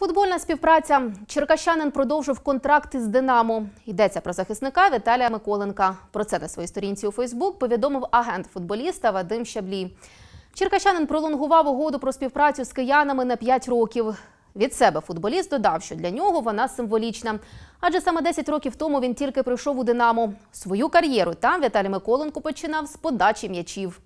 Футбольна співпраця. Черкащанин продовжив контракти з Динамо. Йдеться про захисника Віталія Миколенка. Про це на своїй сторінці у Фейсбук повідомив агент футболіста Вадим Щаблі. Черкащанин пролонгував угоду про співпрацю з киянами на 5 років. Від себе футболіст додав, що для нього вона символічна. Адже саме 10 років тому він тільки прийшов у Динамо. Свою кар'єру там Віталій Миколенко починав з подачі м'ячів.